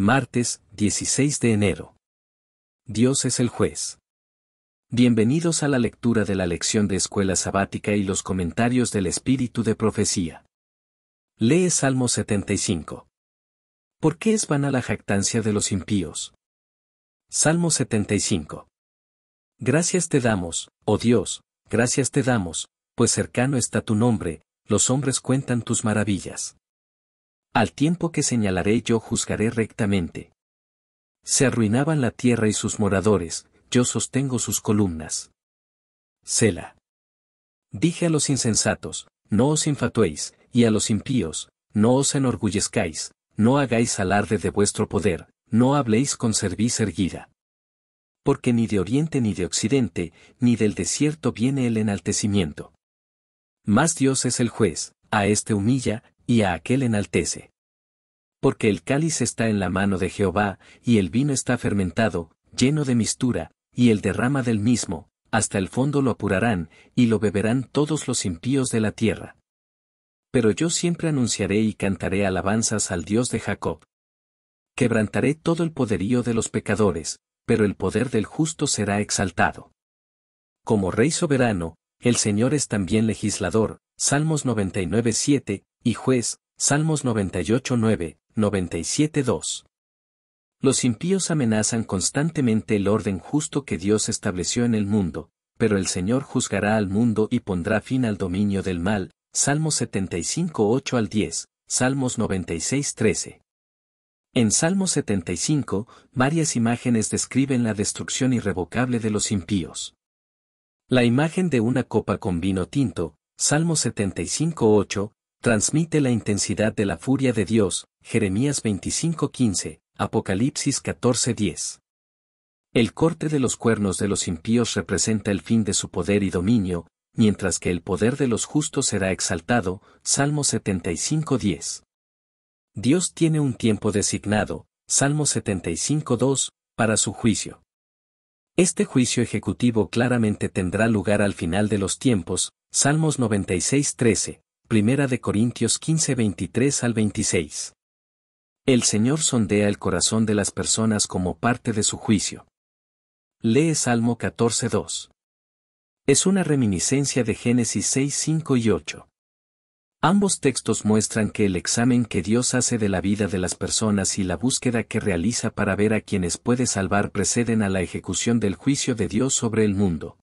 martes, 16 de enero. Dios es el juez. Bienvenidos a la lectura de la lección de escuela sabática y los comentarios del espíritu de profecía. Lee Salmo 75. ¿Por qué es vana la jactancia de los impíos? Salmo 75. Gracias te damos, oh Dios, gracias te damos, pues cercano está tu nombre, los hombres cuentan tus maravillas. Al tiempo que señalaré yo juzgaré rectamente. Se arruinaban la tierra y sus moradores, yo sostengo sus columnas. Cela. Dije a los insensatos, no os infatuéis, y a los impíos, no os enorgullezcáis, no hagáis alarde de vuestro poder, no habléis con cerviz erguida. Porque ni de oriente ni de occidente, ni del desierto viene el enaltecimiento. Mas Dios es el juez, a éste humilla, y a aquel enaltece. Porque el cáliz está en la mano de Jehová, y el vino está fermentado, lleno de mistura, y el derrama del mismo, hasta el fondo lo apurarán, y lo beberán todos los impíos de la tierra. Pero yo siempre anunciaré y cantaré alabanzas al Dios de Jacob. Quebrantaré todo el poderío de los pecadores, pero el poder del justo será exaltado. Como Rey soberano, el Señor es también legislador, Salmos 99.7, y juez, Salmos 98 97 2. Los impíos amenazan constantemente el orden justo que Dios estableció en el mundo, pero el Señor juzgará al mundo y pondrá fin al dominio del mal, Salmos 75 8 al 10, Salmos 96 13. En Salmo 75, varias imágenes describen la destrucción irrevocable de los impíos. La imagen de una copa con vino tinto, Salmo 8, Transmite la intensidad de la furia de Dios, Jeremías 25:15, Apocalipsis 14:10. El corte de los cuernos de los impíos representa el fin de su poder y dominio, mientras que el poder de los justos será exaltado, Salmo 75:10. Dios tiene un tiempo designado, Salmo 75:2, para su juicio. Este juicio ejecutivo claramente tendrá lugar al final de los tiempos, Salmos 96:13, Primera de Corintios 15 23 al 26. El Señor sondea el corazón de las personas como parte de su juicio. Lee Salmo 14.2. Es una reminiscencia de Génesis 6, 5 y 8. Ambos textos muestran que el examen que Dios hace de la vida de las personas y la búsqueda que realiza para ver a quienes puede salvar preceden a la ejecución del juicio de Dios sobre el mundo.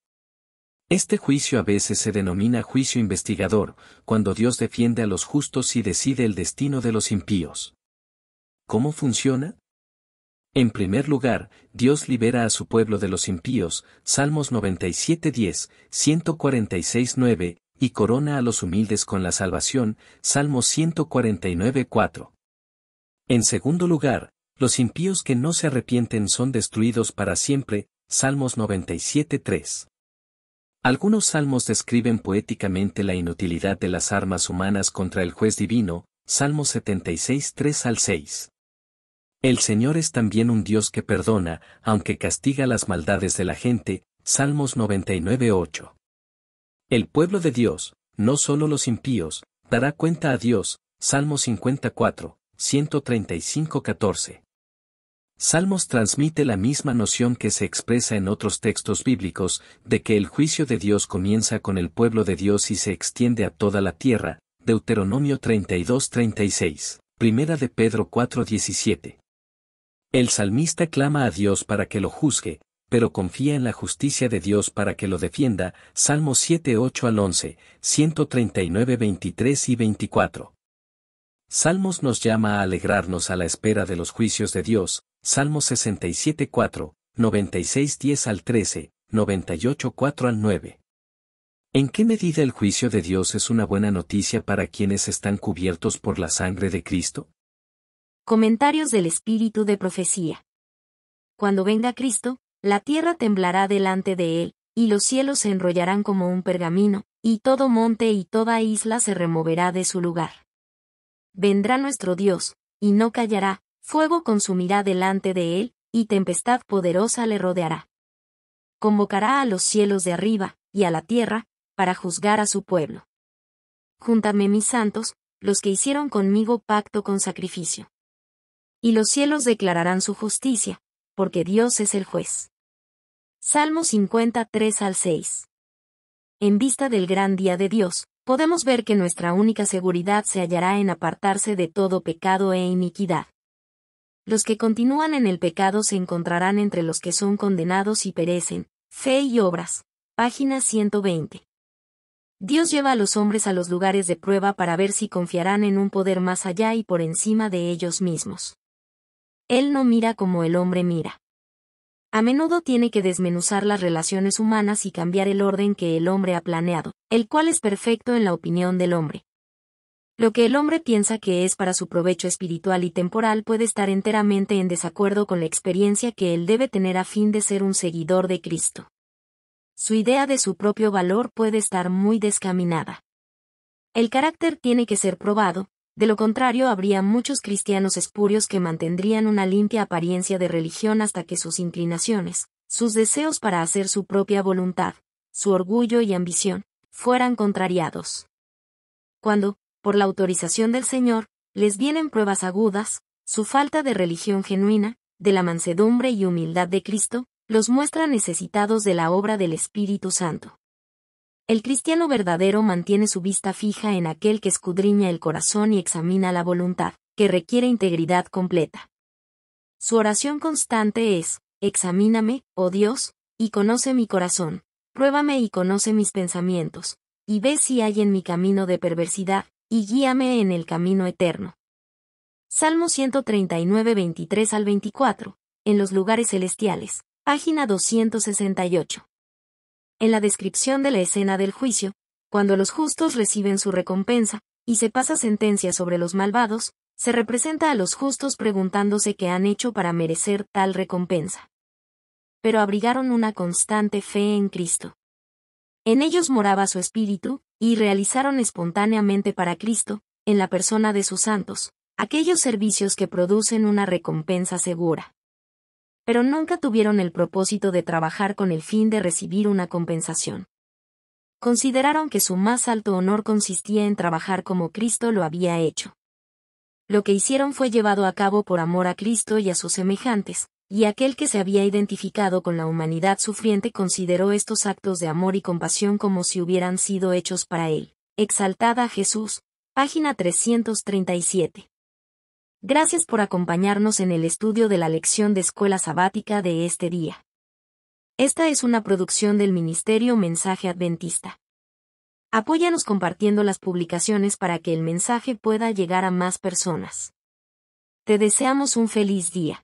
Este juicio a veces se denomina juicio investigador, cuando Dios defiende a los justos y decide el destino de los impíos. ¿Cómo funciona? En primer lugar, Dios libera a su pueblo de los impíos, Salmos 97.10, 146.9, y corona a los humildes con la salvación, Salmos 149.4. En segundo lugar, los impíos que no se arrepienten son destruidos para siempre, Salmos 97.3. Algunos salmos describen poéticamente la inutilidad de las armas humanas contra el juez divino, Salmos 76 3 al 6. El Señor es también un Dios que perdona, aunque castiga las maldades de la gente, Salmos 99 8. El pueblo de Dios, no solo los impíos, dará cuenta a Dios, Salmo 54, 135 14. Salmos transmite la misma noción que se expresa en otros textos bíblicos, de que el juicio de Dios comienza con el pueblo de Dios y se extiende a toda la tierra, Deuteronomio 32:36 Primera de Pedro 4 El salmista clama a Dios para que lo juzgue, pero confía en la justicia de Dios para que lo defienda, Salmos 7,8 al 11, 139-23 y 24. Salmos nos llama a alegrarnos a la espera de los juicios de Dios, Salmo 67 4, 96 10 al 13, 98 4 al 9. ¿En qué medida el juicio de Dios es una buena noticia para quienes están cubiertos por la sangre de Cristo? Comentarios del Espíritu de Profecía. Cuando venga Cristo, la tierra temblará delante de él, y los cielos se enrollarán como un pergamino, y todo monte y toda isla se removerá de su lugar. Vendrá nuestro Dios, y no callará, Fuego consumirá delante de él, y tempestad poderosa le rodeará. Convocará a los cielos de arriba, y a la tierra, para juzgar a su pueblo. Júntame mis santos, los que hicieron conmigo pacto con sacrificio. Y los cielos declararán su justicia, porque Dios es el juez. Salmo 53 al 6. En vista del gran día de Dios, podemos ver que nuestra única seguridad se hallará en apartarse de todo pecado e iniquidad los que continúan en el pecado se encontrarán entre los que son condenados y perecen. Fe y obras. Página 120. Dios lleva a los hombres a los lugares de prueba para ver si confiarán en un poder más allá y por encima de ellos mismos. Él no mira como el hombre mira. A menudo tiene que desmenuzar las relaciones humanas y cambiar el orden que el hombre ha planeado, el cual es perfecto en la opinión del hombre. Lo que el hombre piensa que es para su provecho espiritual y temporal puede estar enteramente en desacuerdo con la experiencia que él debe tener a fin de ser un seguidor de Cristo. Su idea de su propio valor puede estar muy descaminada. El carácter tiene que ser probado, de lo contrario habría muchos cristianos espurios que mantendrían una limpia apariencia de religión hasta que sus inclinaciones, sus deseos para hacer su propia voluntad, su orgullo y ambición, fueran contrariados. Cuando, por la autorización del Señor, les vienen pruebas agudas, su falta de religión genuina, de la mansedumbre y humildad de Cristo, los muestra necesitados de la obra del Espíritu Santo. El cristiano verdadero mantiene su vista fija en aquel que escudriña el corazón y examina la voluntad, que requiere integridad completa. Su oración constante es, Examíname, oh Dios, y conoce mi corazón, pruébame y conoce mis pensamientos, y ve si hay en mi camino de perversidad, y guíame en el camino eterno. Salmo 139, 23 al 24, en los lugares celestiales, página 268. En la descripción de la escena del juicio, cuando los justos reciben su recompensa, y se pasa sentencia sobre los malvados, se representa a los justos preguntándose qué han hecho para merecer tal recompensa. Pero abrigaron una constante fe en Cristo. En ellos moraba su espíritu, y realizaron espontáneamente para Cristo, en la persona de sus santos, aquellos servicios que producen una recompensa segura. Pero nunca tuvieron el propósito de trabajar con el fin de recibir una compensación. Consideraron que su más alto honor consistía en trabajar como Cristo lo había hecho. Lo que hicieron fue llevado a cabo por amor a Cristo y a sus semejantes, y aquel que se había identificado con la humanidad sufriente consideró estos actos de amor y compasión como si hubieran sido hechos para él. Exaltada Jesús, página 337. Gracias por acompañarnos en el estudio de la lección de escuela sabática de este día. Esta es una producción del Ministerio Mensaje Adventista. Apóyanos compartiendo las publicaciones para que el mensaje pueda llegar a más personas. Te deseamos un feliz día.